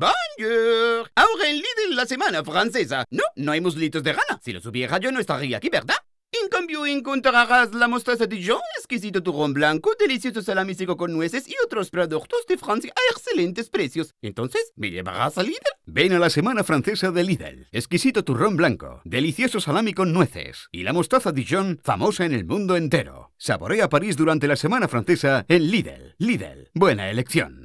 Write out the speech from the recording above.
Bonjour. Ahora en Lidl la semana francesa. No, no hay muslitos de rana. Si los hubiera yo no estaría aquí, ¿verdad? En cambio encontrarás la mostaza Dijon, exquisito turrón blanco, delicioso salami con nueces y otros productos de Francia a excelentes precios. Entonces, ¿me llevarás a Lidl? Ven a la semana francesa de Lidl. Exquisito turrón blanco, delicioso salami con nueces y la mostaza Dijon, famosa en el mundo entero. Saborea París durante la semana francesa en Lidl. Lidl, buena elección.